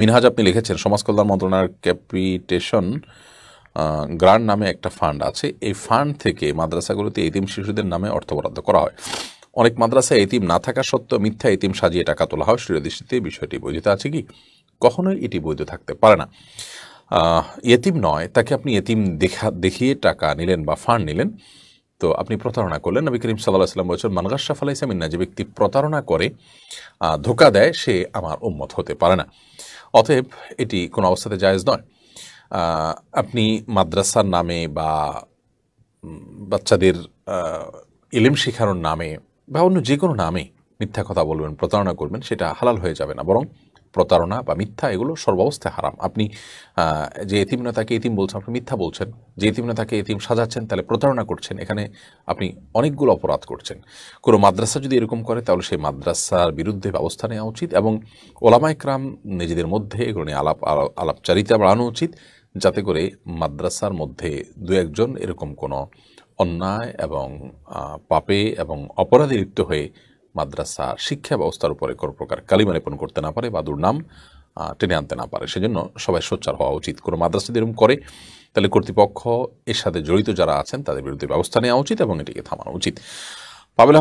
মিনহাজ আপনি লিখেছেন সমাজকল্যাণ মন্ত্রণালয়ের ক্যাপিটেশন গ্রান্ট নামে একটা ফান্ড আছে এই ফান্ড থেকে মাদ্রাসাগুলোতে এতিম শিশুদের নামে অর্থ বরাদ্দ করা হয় অনেক মাদ্রাসায় এতিম না থাকা সত্ত্বেও মিথ্যা এতিম সাজিয়ে টাকা তোলা হয় দৃষ্টিতে বিষয়টি বৈধতা আছে কি কখনোই এটি বৈধ থাকতে পারে না এতিম নয় তাকে আপনি এতিম দেখা দেখিয়ে টাকা নিলেন বা ফান্ড নিলেন তো আপনি প্রতারণা করলেন নবী করিম সাল্লাহ সাল্লাম বলছেন মানগাসা ফালাই না যে ব্যক্তি প্রতারণা করে ধোকা দেয় সে আমার উম্মত হতে পারে না অতএব এটি কোনো অবস্থাতে জায়েজ নয় আপনি মাদ্রাসার নামে বা বাচ্চাদের ইলিম শিখানোর নামে বা অন্য যে কোনো নামে মিথ্যা কথা বলবেন প্রতারণা করবেন সেটা হালাল হয়ে যাবে না বরং প্রতারণা বা মিথ্যা এগুলো সর্বাবস্থায় হারাম আপনি যে এতিম না তাকে এতিম বলছেন আপনি মিথ্যা বলছেন যে এতিম না তাকে এতিম সাজাচ্ছেন তাহলে প্রতারণা করছেন এখানে আপনি অনেকগুলো অপরাধ করছেন কোনো মাদ্রাসা যদি এরকম করে তাহলে সেই মাদ্রাসার বিরুদ্ধে ব্যবস্থা নেওয়া উচিত এবং ওলামাইকরাম নিজেদের মধ্যে এগুলো নিয়ে আলাপ আলাপচারিতা বাড়ানো উচিত যাতে করে মাদ্রাসার মধ্যে দু একজন এরকম কোনো অন্যায় এবং পাপে এবং অপরাধে লিপ্ত হয়ে মাদ্রাসা শিক্ষা ব্যবস্থার উপরে কোনো প্রকার কালিমা লেপন করতে না পারে বা দুর্নাম টেনে আনতে না পারে সেজন্য সবাই সোচ্চার হওয়া উচিত কোনো মাদ্রাসা যেরকম করে তাহলে কর্তৃপক্ষ এর সাথে জড়িত যারা আছেন তাদের বিরুদ্ধে ব্যবস্থা নেওয়া উচিত এবং এটিকে থামানো উচিত পাবেলা